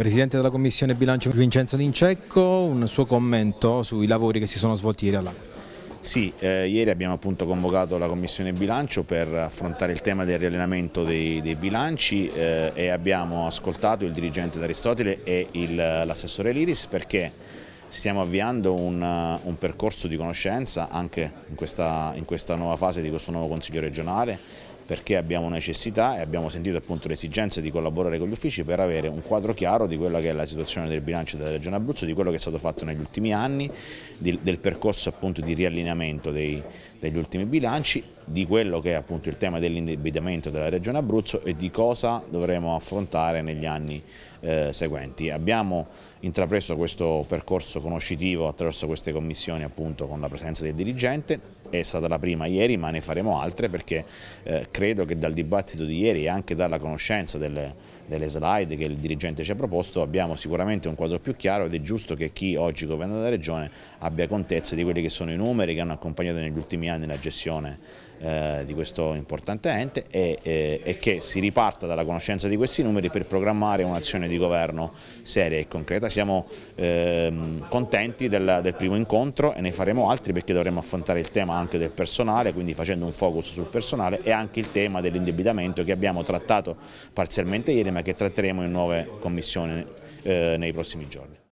Presidente della Commissione Bilancio Vincenzo Lincecco, un suo commento sui lavori che si sono svolti ieri all'Aquila. Sì, eh, ieri abbiamo appunto convocato la Commissione Bilancio per affrontare il tema del riallenamento dei, dei bilanci eh, e abbiamo ascoltato il dirigente d'Aristotele e l'assessore Liris perché stiamo avviando un, un, percorso di conoscenza anche in questa, in questa nuova fase di questo nuovo Consiglio regionale perché abbiamo necessità e abbiamo sentito appunto l'esigenza di collaborare con gli uffici per avere un quadro chiaro di quella che è la situazione del bilancio della Regione Abruzzo, di quello che è stato fatto negli ultimi anni, di, del percorso appunto di riallineamento dei, degli ultimi bilanci, di quello che è appunto il tema dell'indebitamento della Regione Abruzzo e di cosa dovremo affrontare negli anni eh, seguenti. Abbiamo intrapreso questo percorso conoscitivo attraverso queste commissioni appunto con la presenza del dirigente, è stata la prima ieri ma ne faremo altre perché eh, credo che dal dibattito di ieri e anche dalla conoscenza delle, delle slide che il dirigente ci ha proposto abbiamo sicuramente un quadro più chiaro ed è giusto che chi oggi governa la regione abbia contezza di quelli che sono i numeri che hanno accompagnato negli ultimi anni la gestione eh, di questo importante ente e, e, e, che si riparta dalla conoscenza di questi numeri per programmare un'azione di governo seria e concreta. Siamo ehm, contenti del, del primo incontro e ne faremo altri perché dovremo affrontare il tema anche del personale, quindi facendo un focus sul personale e anche il tema dell'indebitamento che abbiamo trattato parzialmente ieri ma che tratteremo in nuove commissioni eh, nei prossimi giorni.